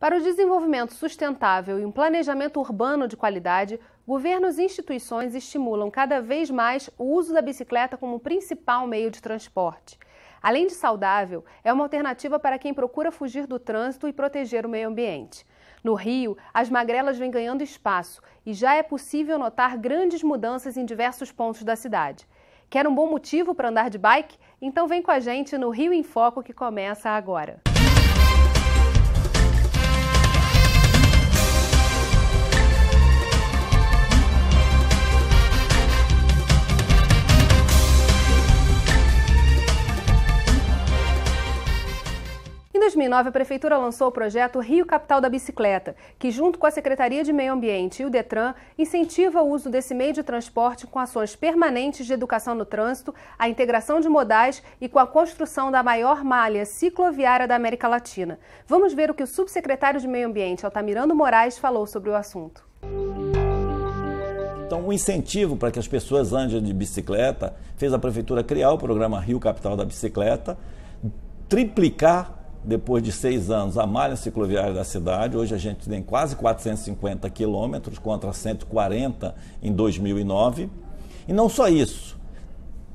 Para o desenvolvimento sustentável e um planejamento urbano de qualidade, governos e instituições estimulam cada vez mais o uso da bicicleta como principal meio de transporte. Além de saudável, é uma alternativa para quem procura fugir do trânsito e proteger o meio ambiente. No Rio, as magrelas vêm ganhando espaço e já é possível notar grandes mudanças em diversos pontos da cidade. Quer um bom motivo para andar de bike? Então vem com a gente no Rio em Foco que começa agora. Em 2009, a Prefeitura lançou o projeto Rio Capital da Bicicleta, que, junto com a Secretaria de Meio Ambiente e o Detran, incentiva o uso desse meio de transporte com ações permanentes de educação no trânsito, a integração de modais e com a construção da maior malha cicloviária da América Latina. Vamos ver o que o subsecretário de Meio Ambiente, Altamirando Moraes, falou sobre o assunto. Então, o um incentivo para que as pessoas andem de bicicleta fez a prefeitura criar o programa Rio Capital da Bicicleta, triplicar depois de seis anos, a malha cicloviária da cidade. Hoje a gente tem quase 450 quilômetros contra 140 em 2009. E não só isso,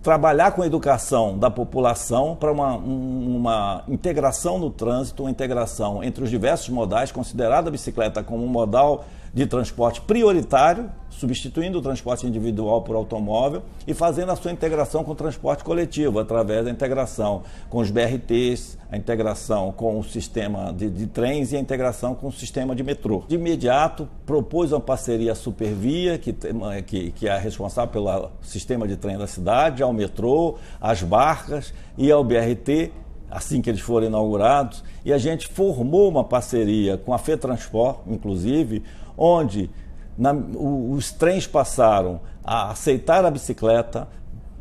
trabalhar com a educação da população para uma, uma integração no trânsito, uma integração entre os diversos modais, considerada a bicicleta como um modal de transporte prioritário, substituindo o transporte individual por automóvel e fazendo a sua integração com o transporte coletivo, através da integração com os BRTs, a integração com o sistema de, de trens e a integração com o sistema de metrô. De imediato, propôs uma parceria à Supervia, que, eh, que, que é responsável pelo sistema de trem da cidade, ao metrô, às barcas e ao BRT, assim que eles foram inaugurados, e a gente formou uma parceria com a FETransport, inclusive, onde na, os trens passaram a aceitar a bicicleta,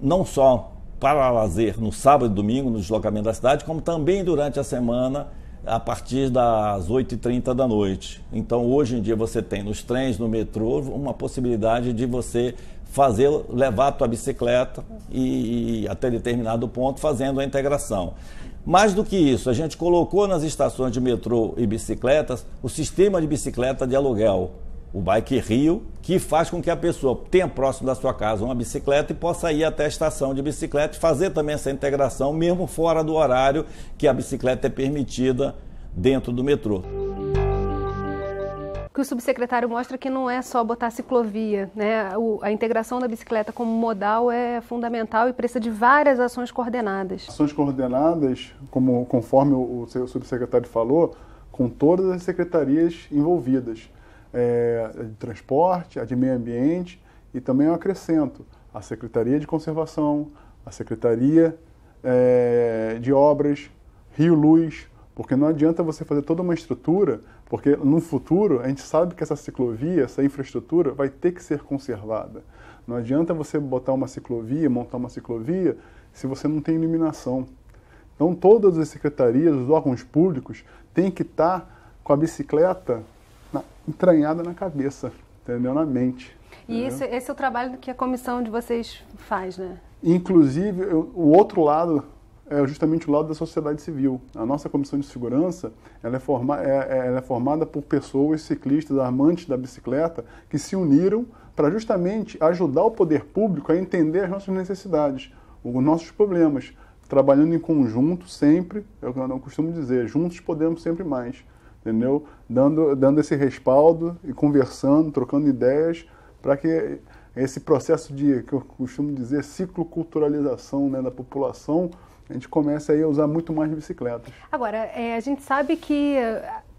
não só para lazer no sábado e domingo, no deslocamento da cidade, como também durante a semana, a partir das 8h30 da noite. Então, hoje em dia, você tem nos trens, no metrô, uma possibilidade de você fazer, levar a tua bicicleta e, e até determinado ponto, fazendo a integração. Mais do que isso, a gente colocou nas estações de metrô e bicicletas o sistema de bicicleta de aluguel, o Bike Rio, que faz com que a pessoa tenha próximo da sua casa uma bicicleta e possa ir até a estação de bicicleta e fazer também essa integração, mesmo fora do horário que a bicicleta é permitida dentro do metrô que o subsecretário mostra que não é só botar ciclovia, né? O, a integração da bicicleta como modal é fundamental e precisa de várias ações coordenadas. Ações coordenadas, como conforme o, o subsecretário falou, com todas as secretarias envolvidas, é, de transporte, a de meio ambiente e também eu acrescento a secretaria de conservação, a secretaria é, de obras, Rio Luz, porque não adianta você fazer toda uma estrutura, porque no futuro a gente sabe que essa ciclovia, essa infraestrutura vai ter que ser conservada. Não adianta você botar uma ciclovia, montar uma ciclovia, se você não tem iluminação. Então todas as secretarias, os órgãos públicos têm que estar com a bicicleta na, entranhada na cabeça, entendeu? Na mente. E isso, esse é o trabalho que a comissão de vocês faz, né? Inclusive, eu, o outro lado é justamente o lado da sociedade civil. A nossa comissão de segurança ela é, forma, é, é ela é formada por pessoas, ciclistas, amantes da bicicleta, que se uniram para justamente ajudar o poder público a entender as nossas necessidades, os nossos problemas, trabalhando em conjunto sempre, é o que eu não costumo dizer, juntos podemos sempre mais, entendeu? Dando, dando esse respaldo e conversando, trocando ideias, para que esse processo de, que eu costumo dizer, ciclo culturalização né, da população, a gente começa aí a usar muito mais bicicletas. Agora, é, a gente sabe que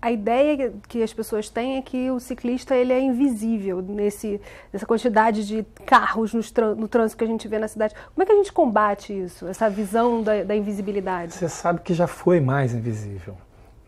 a ideia que as pessoas têm é que o ciclista ele é invisível nesse, nessa quantidade de carros no, no trânsito que a gente vê na cidade. Como é que a gente combate isso, essa visão da, da invisibilidade? Você sabe que já foi mais invisível.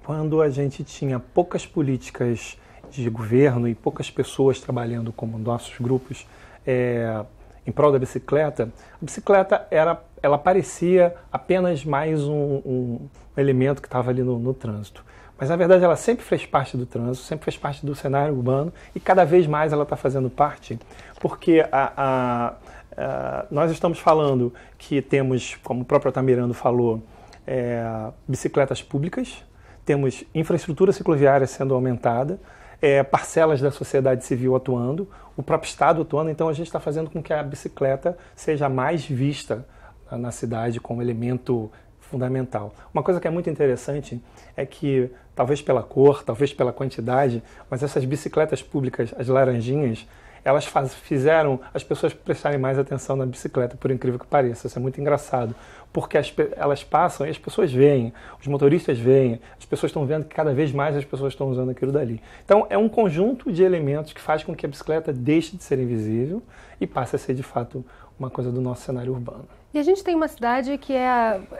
Quando a gente tinha poucas políticas de governo e poucas pessoas trabalhando como nossos grupos, é, em prol da bicicleta, a bicicleta era, ela parecia apenas mais um, um elemento que estava ali no, no trânsito. Mas na verdade ela sempre fez parte do trânsito, sempre fez parte do cenário urbano e cada vez mais ela está fazendo parte, porque a, a, a, nós estamos falando que temos, como o próprio Tamirando falou, é, bicicletas públicas, temos infraestrutura cicloviária sendo aumentada, é, parcelas da sociedade civil atuando, o próprio Estado atuando. Então, a gente está fazendo com que a bicicleta seja mais vista na cidade como elemento fundamental. Uma coisa que é muito interessante é que, talvez pela cor, talvez pela quantidade, mas essas bicicletas públicas, as laranjinhas, elas faz, fizeram as pessoas prestarem mais atenção na bicicleta, por incrível que pareça. Isso é muito engraçado, porque as, elas passam e as pessoas veem, os motoristas veem, as pessoas estão vendo que cada vez mais as pessoas estão usando aquilo dali. Então é um conjunto de elementos que faz com que a bicicleta deixe de ser invisível e passe a ser de fato uma coisa do nosso cenário urbano. E a gente tem uma cidade que é.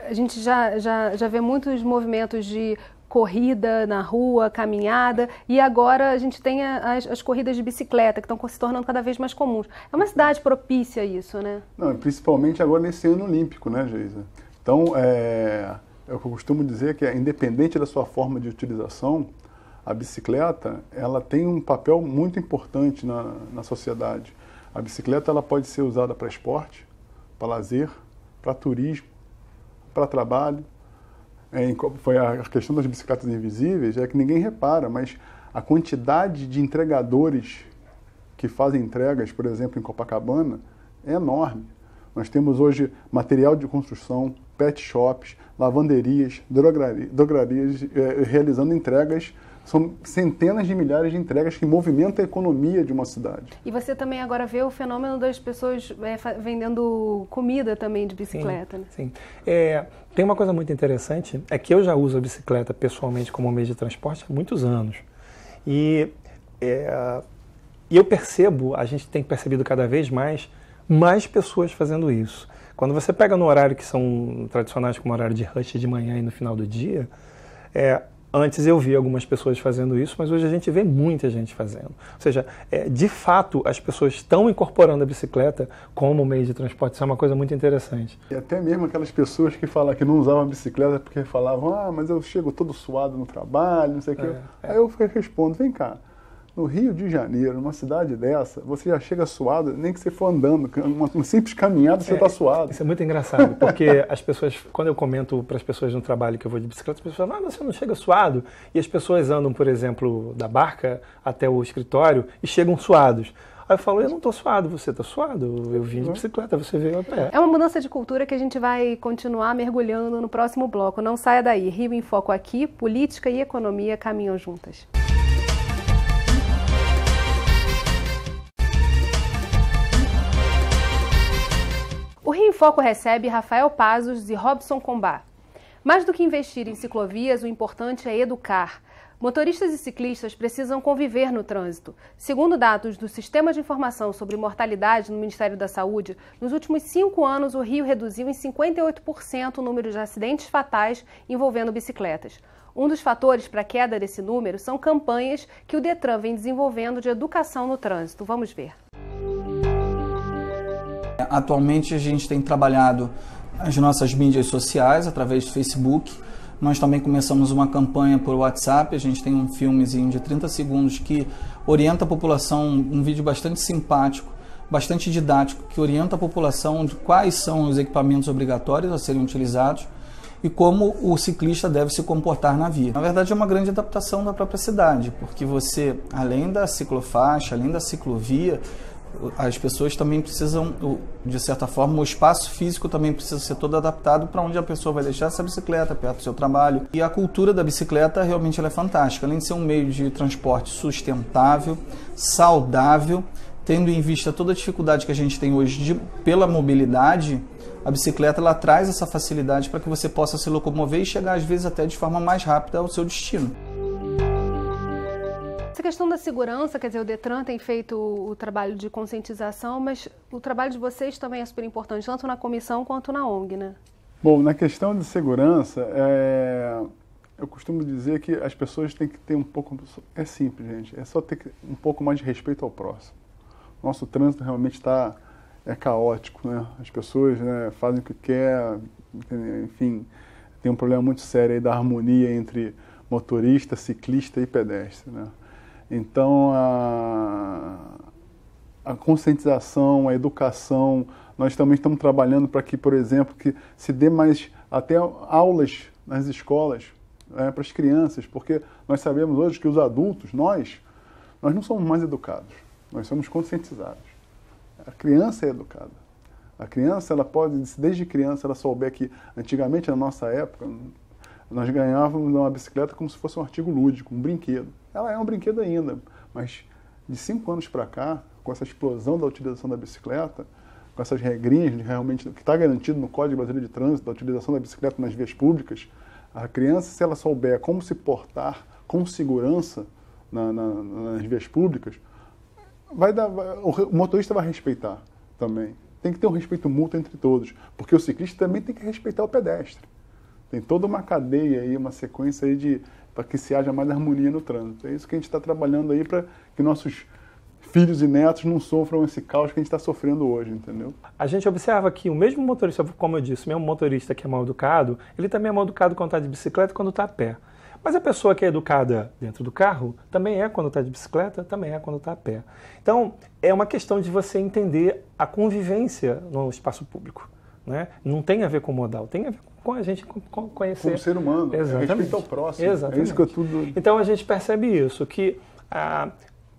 A gente já, já, já vê muitos movimentos de corrida na rua, caminhada, e agora a gente tem as, as corridas de bicicleta, que estão se tornando cada vez mais comuns. É uma cidade propícia a isso, né? Não, principalmente agora nesse ano olímpico, né, Geisa? Então, é, é o eu costumo dizer que, é, independente da sua forma de utilização, a bicicleta ela tem um papel muito importante na, na sociedade. A bicicleta ela pode ser usada para esporte, para lazer, para turismo, para trabalho, é, foi a questão das bicicletas invisíveis, é que ninguém repara, mas a quantidade de entregadores que fazem entregas, por exemplo, em Copacabana, é enorme. Nós temos hoje material de construção, pet shops, lavanderias, drogarias, eh, realizando entregas são centenas de milhares de entregas que movimentam a economia de uma cidade. E você também agora vê o fenômeno das pessoas é, vendendo comida também de bicicleta. Sim. Né? sim. É, tem uma coisa muito interessante, é que eu já uso a bicicleta pessoalmente como meio de transporte há muitos anos. E é, eu percebo, a gente tem percebido cada vez mais, mais pessoas fazendo isso. Quando você pega no horário que são tradicionais como horário de rush de manhã e no final do dia, é, Antes eu via algumas pessoas fazendo isso, mas hoje a gente vê muita gente fazendo. Ou seja, é, de fato, as pessoas estão incorporando a bicicleta como meio de transporte. Isso é uma coisa muito interessante. E até mesmo aquelas pessoas que falam que não usavam a bicicleta porque falavam, ah, mas eu chego todo suado no trabalho, não sei o é, É. Aí eu respondo, vem cá, no Rio de Janeiro, numa cidade dessa, você já chega suado, nem que você for andando, é uma, uma simples caminhada você está é, tá suado. Isso é muito engraçado, porque as pessoas, quando eu comento para as pessoas no trabalho que eu vou de bicicleta, as pessoas falam, ah, você não chega suado. E as pessoas andam, por exemplo, da barca até o escritório e chegam suados. Aí eu falo, eu não tô suado, você está suado, eu vim de uhum. bicicleta, você veio a pé. É uma mudança de cultura que a gente vai continuar mergulhando no próximo bloco. Não saia daí. Rio em Foco aqui, política e economia caminham juntas. Foco recebe Rafael Pazos e Robson Combá. Mais do que investir em ciclovias, o importante é educar. Motoristas e ciclistas precisam conviver no trânsito. Segundo dados do Sistema de Informação sobre Mortalidade no Ministério da Saúde, nos últimos cinco anos o Rio reduziu em 58% o número de acidentes fatais envolvendo bicicletas. Um dos fatores para a queda desse número são campanhas que o Detran vem desenvolvendo de educação no trânsito. Vamos ver. Atualmente a gente tem trabalhado as nossas mídias sociais através do Facebook. Nós também começamos uma campanha por WhatsApp. A gente tem um filmezinho de 30 segundos que orienta a população, um vídeo bastante simpático, bastante didático, que orienta a população de quais são os equipamentos obrigatórios a serem utilizados e como o ciclista deve se comportar na via. Na verdade, é uma grande adaptação da própria cidade, porque você, além da ciclofaixa, além da ciclovia, as pessoas também precisam, de certa forma, o espaço físico também precisa ser todo adaptado para onde a pessoa vai deixar essa bicicleta, perto do seu trabalho. E a cultura da bicicleta realmente é fantástica, além de ser um meio de transporte sustentável, saudável, tendo em vista toda a dificuldade que a gente tem hoje de, pela mobilidade, a bicicleta ela traz essa facilidade para que você possa se locomover e chegar às vezes até de forma mais rápida ao seu destino. Essa questão da segurança, quer dizer, o Detran tem feito o trabalho de conscientização, mas o trabalho de vocês também é super importante, tanto na comissão quanto na ONG, né? Bom, na questão de segurança, é... eu costumo dizer que as pessoas têm que ter um pouco. É simples, gente, é só ter um pouco mais de respeito ao próximo. Nosso trânsito realmente está é caótico, né? As pessoas né, fazem o que quer, enfim, tem um problema muito sério aí da harmonia entre motorista, ciclista e pedestre, né? Então, a, a conscientização, a educação, nós também estamos trabalhando para que, por exemplo, que se dê mais até aulas nas escolas né, para as crianças, porque nós sabemos hoje que os adultos, nós, nós não somos mais educados, nós somos conscientizados. A criança é educada. A criança, ela pode, desde criança, ela souber que antigamente, na nossa época, nós ganhávamos uma bicicleta como se fosse um artigo lúdico, um brinquedo ela é um brinquedo ainda, mas de cinco anos para cá, com essa explosão da utilização da bicicleta, com essas regrinhas de realmente que está garantido no Código Brasileiro de Trânsito da utilização da bicicleta nas vias públicas, a criança, se ela souber como se portar com segurança na, na, nas vias públicas, vai dar, o motorista vai respeitar também. Tem que ter um respeito mútuo entre todos, porque o ciclista também tem que respeitar o pedestre. Tem toda uma cadeia aí, uma sequência aí de, para que se haja mais harmonia no trânsito. É isso que a gente está trabalhando aí para que nossos filhos e netos não sofram esse caos que a gente está sofrendo hoje, entendeu? A gente observa que o mesmo motorista, como eu disse, o mesmo motorista que é mal educado, ele também é mal educado quando está de bicicleta e quando está a pé. Mas a pessoa que é educada dentro do carro também é quando está de bicicleta, também é quando está a pé. Então, é uma questão de você entender a convivência no espaço público. Né? Não tem a ver com modal, tem a ver com a gente conhecer. o ser humano, é Exatamente. respeito ao próximo. Exatamente. É isso que eu tudo... Então a gente percebe isso, que ah,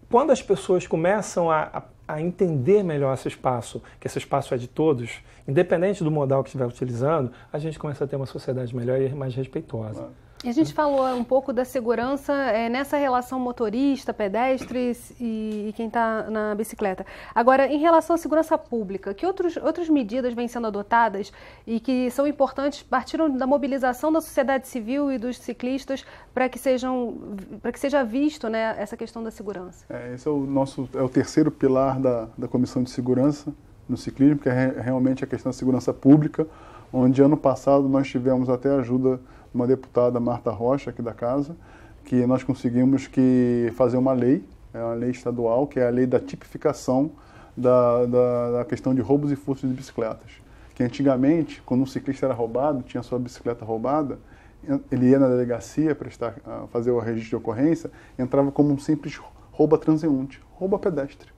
quando as pessoas começam a, a a entender melhor esse espaço, que esse espaço é de todos, independente do modal que estiver utilizando, a gente começa a ter uma sociedade melhor e mais respeitosa. Claro a gente falou um pouco da segurança é, nessa relação motorista, pedestres e, e quem está na bicicleta. Agora, em relação à segurança pública, que outros, outras medidas vêm sendo adotadas e que são importantes, partiram da mobilização da sociedade civil e dos ciclistas para que sejam para que seja visto né, essa questão da segurança? É, esse é o nosso é o terceiro pilar da, da Comissão de Segurança no Ciclismo, que é re, realmente a questão da segurança pública, onde ano passado nós tivemos até ajuda uma deputada, Marta Rocha, aqui da casa, que nós conseguimos que fazer uma lei, é uma lei estadual, que é a lei da tipificação da, da, da questão de roubos e furtos de bicicletas. Que antigamente, quando um ciclista era roubado, tinha sua bicicleta roubada, ele ia na delegacia prestar, ah, fazer o registro de ocorrência, entrava como um simples rouba transeunte, rouba pedestre.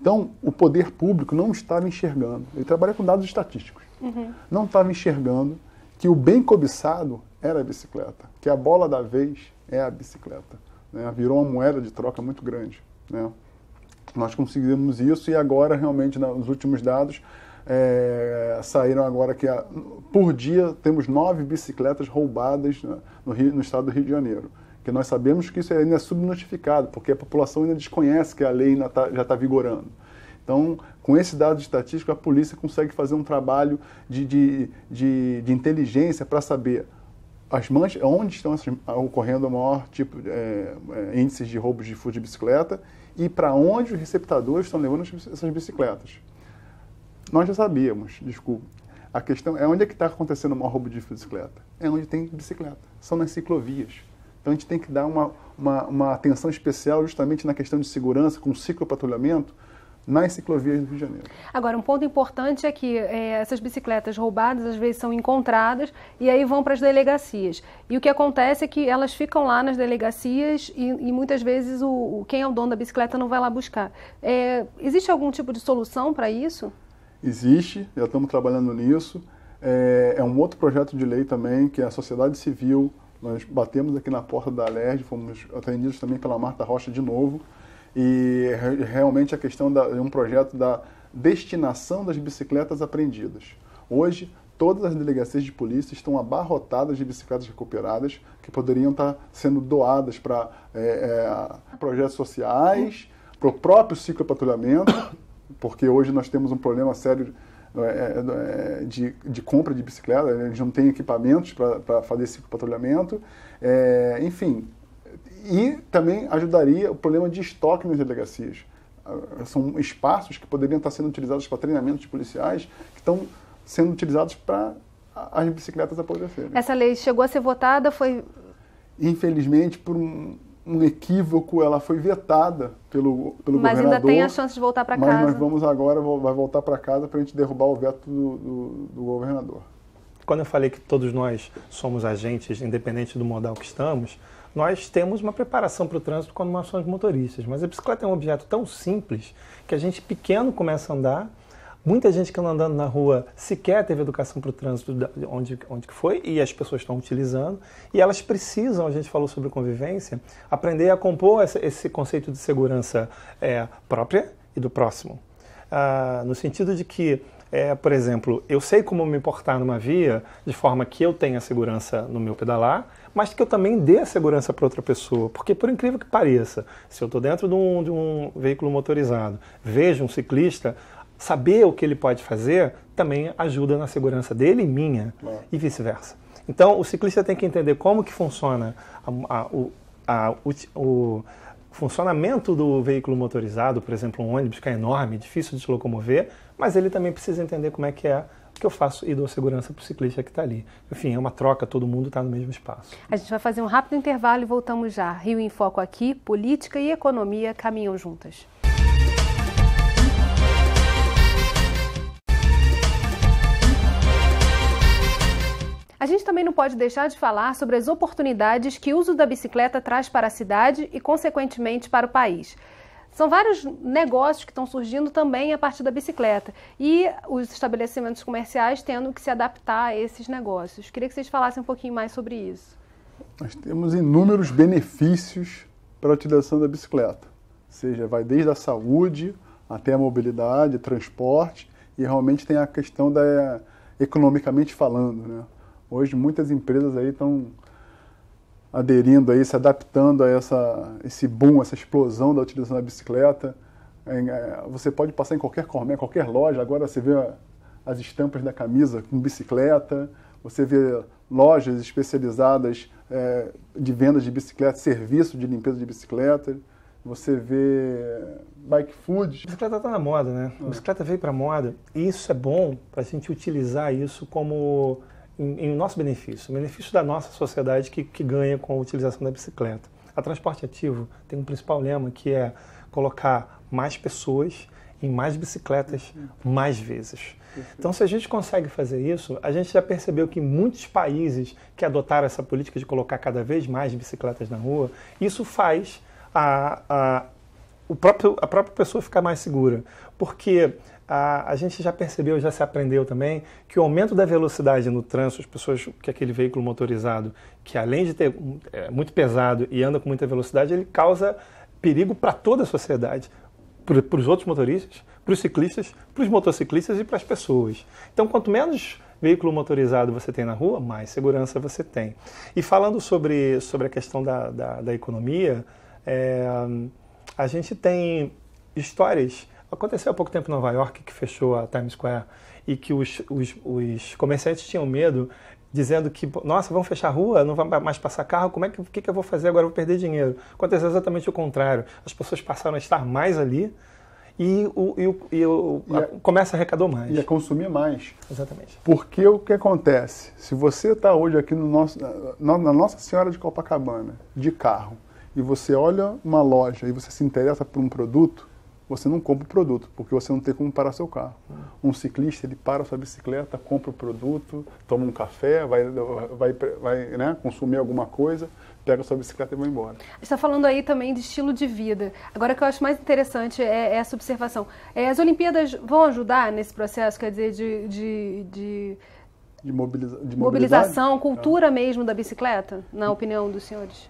Então, o poder público não estava enxergando. Ele trabalha com dados estatísticos. Uhum. Não estava enxergando que o bem cobiçado era a bicicleta, que a bola da vez é a bicicleta. Né? Virou uma moeda de troca muito grande. Né? Nós conseguimos isso e agora, realmente, nos últimos dados, é, saíram agora que a, por dia temos nove bicicletas roubadas né, no, Rio, no estado do Rio de Janeiro. Que nós sabemos que isso ainda é subnotificado, porque a população ainda desconhece que a lei tá, já está vigorando. Então, com esse dado estatístico, a polícia consegue fazer um trabalho de, de, de, de inteligência para saber as manchas, onde estão ocorrendo o maior tipo é, é índices de roubos de fuga de bicicleta e para onde os receptadores estão levando essas bicicletas. Nós já sabíamos, desculpa. A questão é onde é que está acontecendo o maior roubo de bicicleta? É onde tem bicicleta, são nas ciclovias. Então a gente tem que dar uma, uma, uma atenção especial justamente na questão de segurança, com ciclopatrulhamento, nas ciclovias do Rio de Janeiro. Agora, um ponto importante é que é, essas bicicletas roubadas às vezes são encontradas e aí vão para as delegacias. E o que acontece é que elas ficam lá nas delegacias e, e muitas vezes o, o, quem é o dono da bicicleta não vai lá buscar. É, existe algum tipo de solução para isso? Existe, já estamos trabalhando nisso. É, é um outro projeto de lei também, que é a sociedade civil. Nós batemos aqui na porta da Alerj, fomos atendidos também pela Marta Rocha de novo, e realmente a questão de um projeto da destinação das bicicletas apreendidas. Hoje, todas as delegacias de polícia estão abarrotadas de bicicletas recuperadas que poderiam estar sendo doadas para é, é, projetos sociais, para o próprio ciclo patrulhamento, porque hoje nós temos um problema sério é, é, é, de, de compra de bicicleta, né? eles não têm equipamentos para fazer ciclo patrulhamento. É, enfim, e também ajudaria o problema de estoque nas delegacias. Ah, são espaços que poderiam estar sendo utilizados para treinamentos de policiais que estão sendo utilizados para as bicicletas apodrecerem. Essa lei chegou a ser votada, foi... Infelizmente, por um, um equívoco, ela foi vetada pelo, pelo mas governador. Mas ainda tem a chance de voltar para casa. Mas nós vamos agora, vai voltar para casa para a gente derrubar o veto do, do, do governador. Quando eu falei que todos nós somos agentes, independente do modal que estamos, nós temos uma preparação para o trânsito quando nós somos motoristas, mas a bicicleta é um objeto tão simples que a gente pequeno começa a andar. Muita gente que anda andando na rua sequer teve educação para o trânsito onde, onde que foi e as pessoas estão utilizando. E elas precisam, a gente falou sobre convivência, aprender a compor essa, esse conceito de segurança é, própria e do próximo. Ah, no sentido de que é, por exemplo, eu sei como me portar numa via de forma que eu tenha segurança no meu pedalar mas que eu também dê a segurança para outra pessoa. Porque, por incrível que pareça, se eu estou dentro de um, de um veículo motorizado, vejo um ciclista, saber o que ele pode fazer também ajuda na segurança dele e minha, é. e vice-versa. Então, o ciclista tem que entender como que funciona a, a, o, a, o, o, funcionamento do veículo motorizado, por exemplo, um ônibus que é enorme, difícil de se locomover, mas ele também precisa entender como é que é que eu faço e dou segurança para o ciclista que está ali. Enfim, é uma troca, todo mundo está no mesmo espaço. A gente vai fazer um rápido intervalo e voltamos já. Rio em Foco aqui, política e economia caminham juntas. A gente também não pode deixar de falar sobre as oportunidades que o uso da bicicleta traz para a cidade e, consequentemente, para o país. São vários negócios que estão surgindo também a partir da bicicleta e os estabelecimentos comerciais tendo que se adaptar a esses negócios. Queria que vocês falassem um pouquinho mais sobre isso. Nós temos inúmeros benefícios para a utilização da bicicleta, Ou seja, vai desde a saúde até a mobilidade, transporte e realmente tem a questão da economicamente falando, né? Hoje muitas empresas aí estão aderindo aí, se adaptando a essa, esse boom, essa explosão da utilização da bicicleta. É, é, você pode passar em qualquer comércio, qualquer loja. Agora você vê as estampas da camisa com bicicleta, você vê lojas especializadas é, de vendas de bicicleta, serviço de limpeza de bicicleta, você vê bike food. A bicicleta está na moda, né? A é. bicicleta veio para moda e isso é bom para a gente utilizar isso como em, em nosso benefício, o benefício da nossa sociedade que, que ganha com a utilização da bicicleta. A transporte ativo tem um principal lema que é colocar mais pessoas em mais bicicletas uhum. mais vezes. Então, se a gente consegue fazer isso, a gente já percebeu que muitos países que adotaram essa política de colocar cada vez mais bicicletas na rua, isso faz a, a, o próprio, a própria pessoa ficar mais segura. Porque a, a, gente já percebeu, já se aprendeu também, que o aumento da velocidade no trânsito, as pessoas, que aquele veículo motorizado, que além de ter é, muito pesado e anda com muita velocidade, ele causa perigo para toda a sociedade, para os outros motoristas, para os ciclistas, para os motociclistas e para as pessoas. Então, quanto menos veículo motorizado você tem na rua, mais segurança você tem. E falando sobre, sobre a questão da, da, da economia, é, a gente tem histórias Aconteceu há pouco tempo em Nova York que fechou a Times Square e que os, os, os comerciantes tinham medo, dizendo que, nossa, vão fechar a rua, não vai mais passar carro, como é que, que, que eu vou fazer agora? Eu vou perder dinheiro. Aconteceu exatamente o contrário. As pessoas passaram a estar mais ali e o, e o, e o e a, é comércio arrecadou mais. E a é consumir mais. Exatamente. Porque o que acontece? Se você está hoje aqui no nosso, na Nossa Senhora de Copacabana, de carro, e você olha uma loja e você se interessa por um produto, você não compra o produto, porque você não tem como parar seu carro. Um ciclista, ele para sua bicicleta, compra o produto, toma um café, vai, vai, vai né, consumir alguma coisa, pega sua bicicleta e vai embora. está falando aí também de estilo de vida. Agora, o que eu acho mais interessante é, é, essa observação. É, as Olimpíadas vão ajudar nesse processo, quer dizer, de, de, de... De, mobiliza de mobilização, ah. cultura é. mesmo da bicicleta, na opinião dos senhores?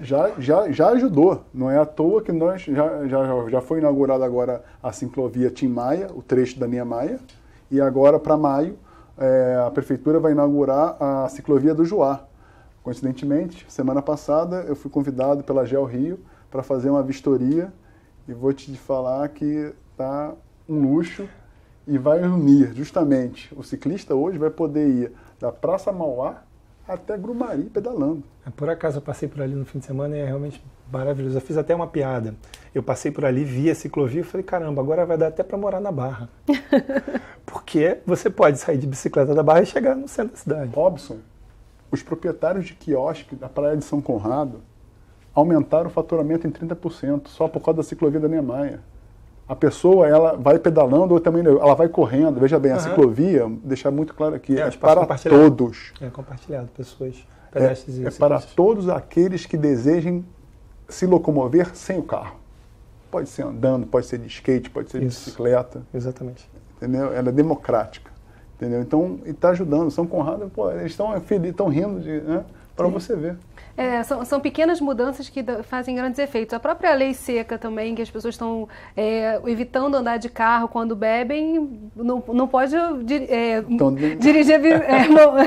já, já, já ajudou. Não é à toa que nós já, já, já foi inaugurada agora a ciclovia Tim Maia, o trecho da linha Maia, e agora para maio é, a prefeitura vai inaugurar a ciclovia do Joá. Coincidentemente, semana passada eu fui convidado pela Gel Rio para fazer uma vistoria e vou te falar que tá um luxo e vai unir justamente o ciclista hoje vai poder ir da Praça Mauá até Grumari pedalando. Ah, por acaso eu passei por ali no fim de semana e é realmente maravilhoso. Eu fiz até uma piada. Eu passei por ali, vi a ciclovia e falei: caramba, agora vai dar até para morar na Barra. Porque você pode sair de bicicleta da Barra e chegar no centro da cidade. Robson, os proprietários de quiosque da Praia de São Conrado aumentaram o faturamento em 30% só por causa da ciclovia da Neemaia a pessoa ela vai pedalando ou também ela vai correndo. Veja bem, uhum. a ciclovia, deixar muito claro aqui, é, é para todos. É compartilhado, pessoas, pedestres é, É para todos aqueles que desejem se locomover sem o carro. Pode ser andando, pode ser de skate, pode ser de bicicleta. Exatamente. Entendeu? Ela é democrática. Entendeu? Então, está ajudando. São Conrado, pô, eles estão felizes, estão rindo, de, né? Para você ver. É, são, são, pequenas mudanças que fazem grandes efeitos. A própria lei seca também, que as pessoas estão é, evitando andar de carro quando bebem, não, não pode é, então, dirigir, não, é,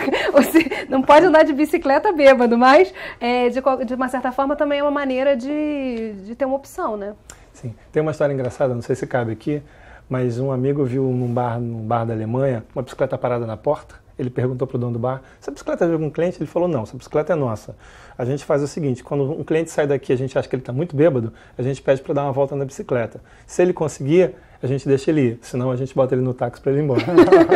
não, pode andar de bicicleta bêbado, mas é, de, de, uma certa forma também é uma maneira de, de ter uma opção, né? Sim, tem uma história engraçada, não sei se cabe aqui, mas um amigo viu num bar, num bar da Alemanha uma bicicleta parada na porta ele perguntou para o dono do bar: essa bicicleta é de algum cliente? Ele falou: não, essa bicicleta é nossa. A gente faz o seguinte: quando um cliente sai daqui, a gente acha que ele está muito bêbado, a gente pede para dar uma volta na bicicleta. Se ele conseguir, a gente deixa ele ir, senão a gente bota ele no táxi para ele ir embora.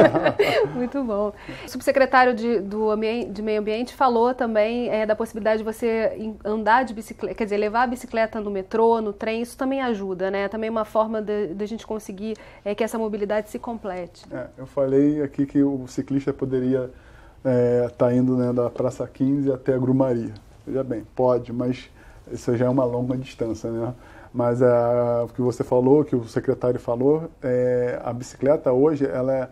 Muito bom. O subsecretário de, do de Meio Ambiente falou também é, da possibilidade de você andar de bicicleta, quer dizer, levar a bicicleta no metrô, no trem, isso também ajuda, né? É também uma forma da gente conseguir é, que essa mobilidade se complete. É, eu falei aqui que o ciclista poderia estar eh, tá indo né, da Praça 15 até a Grumaria. Veja bem, pode, mas isso já é uma longa distância, né? Mas é, o que você falou, que o secretário falou, é, a bicicleta hoje ela é,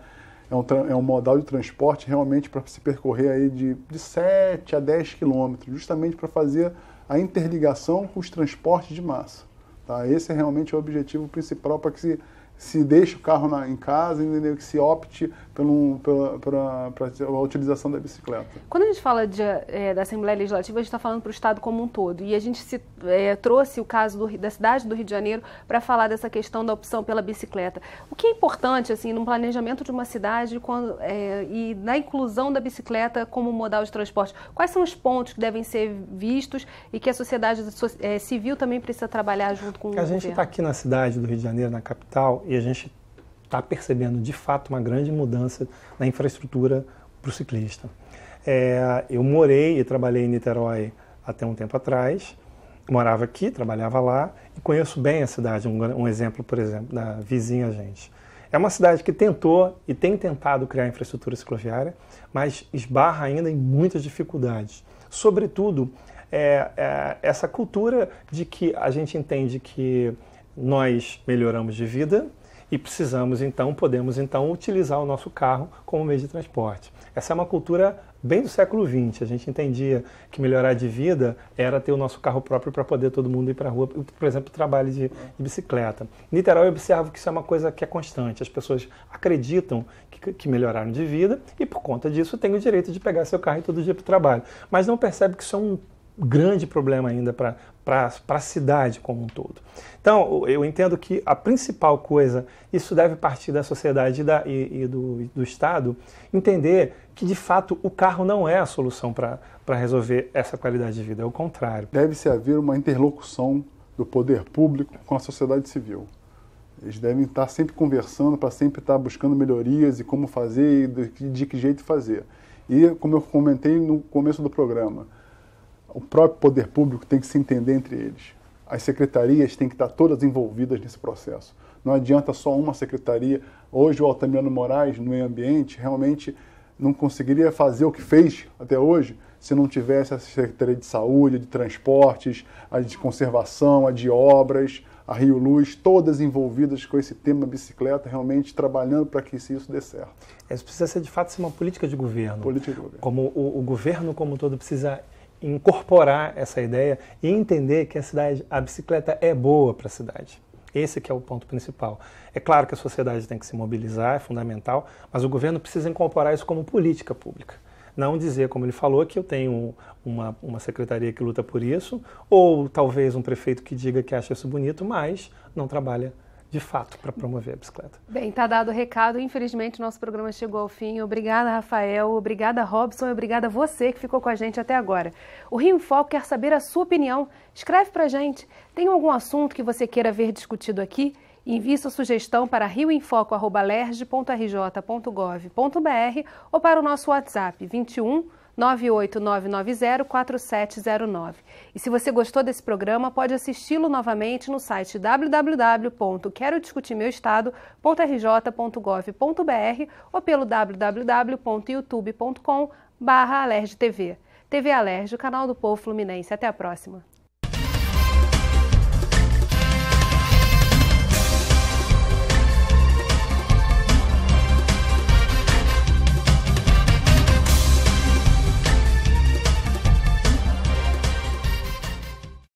é, um, é um modal de transporte realmente para se percorrer aí de, de 7 a 10 quilômetros, justamente para fazer a interligação com os transportes de massa. Tá? Esse é realmente o objetivo principal para que se se deixa o carro na, em casa, entendeu? que se opte pelo, pela, pela, pela, utilização da bicicleta. Quando a gente fala de, é, da Assembleia Legislativa, a gente está falando para o Estado como um todo. E a gente se, é, trouxe o caso do, da cidade do Rio de Janeiro para falar dessa questão da opção pela bicicleta. O que é importante assim, no planejamento de uma cidade quando, é, e na inclusão da bicicleta como modal de transporte? Quais são os pontos que devem ser vistos e que a sociedade é, civil também precisa trabalhar junto com a o A gente está aqui na cidade do Rio de Janeiro, na capital, e a gente está percebendo de fato uma grande mudança na infraestrutura para o ciclista. É, eu morei e trabalhei em Niterói até um tempo atrás, morava aqui, trabalhava lá e conheço bem a cidade. Um, um exemplo, por exemplo, da vizinha gente. É uma cidade que tentou e tem tentado criar infraestrutura cicloviária, mas esbarra ainda em muitas dificuldades. Sobretudo, é, é, essa cultura de que a gente entende que nós melhoramos de vida e precisamos então, podemos então utilizar o nosso carro como meio de transporte. Essa é uma cultura bem do século XX. A gente entendia que melhorar de vida era ter o nosso carro próprio para poder todo mundo ir para a rua, por exemplo, trabalho de, de bicicleta. Em Niterói eu observo que isso é uma coisa que é constante. As pessoas acreditam que, que melhoraram de vida e por conta disso têm o direito de pegar seu carro e todo dia para o trabalho, mas não percebe que isso é um grande problema ainda para a cidade como um todo. Então, eu entendo que a principal coisa, isso deve partir da sociedade e, da, e, e do, do Estado, entender que, de fato, o carro não é a solução para resolver essa qualidade de vida, é o contrário. Deve-se haver uma interlocução do poder público com a sociedade civil. Eles devem estar sempre conversando para sempre estar buscando melhorias e como fazer e de que jeito fazer. E, como eu comentei no começo do programa, o próprio poder público tem que se entender entre eles. As secretarias têm que estar todas envolvidas nesse processo. Não adianta só uma secretaria. Hoje o Altamirano Moraes, no meio ambiente, realmente não conseguiria fazer o que fez até hoje se não tivesse a Secretaria de Saúde, de Transportes, a de Conservação, a de Obras, a Rio Luz, todas envolvidas com esse tema bicicleta, realmente trabalhando para que isso dê certo. Isso precisa ser, de fato, uma política de governo. Política de governo. Como o, o governo como um todo precisa incorporar essa ideia e entender que a cidade, a bicicleta é boa para a cidade. Esse que é o ponto principal. É claro que a sociedade tem que se mobilizar, é fundamental, mas o governo precisa incorporar isso como política pública. Não dizer, como ele falou, que eu tenho uma, uma secretaria que luta por isso, ou talvez um prefeito que diga que acha isso bonito, mas não trabalha de fato, para promover a bicicleta. Bem, está dado o recado. Infelizmente, nosso programa chegou ao fim. Obrigada, Rafael. Obrigada, Robson. E obrigada a você que ficou com a gente até agora. O Rio em Foco quer saber a sua opinião. Escreve para a gente. Tem algum assunto que você queira ver discutido aqui? Envie sua sugestão para rioinfoco.lerge.rj.gov.br ou para o nosso WhatsApp 21 989904709. E se você gostou desse programa, pode assisti-lo novamente no site www.querodiscutirmeuestado.rj.gov.br ou pelo wwwyoutubecom TV Alerj, o canal do povo fluminense. Até a próxima.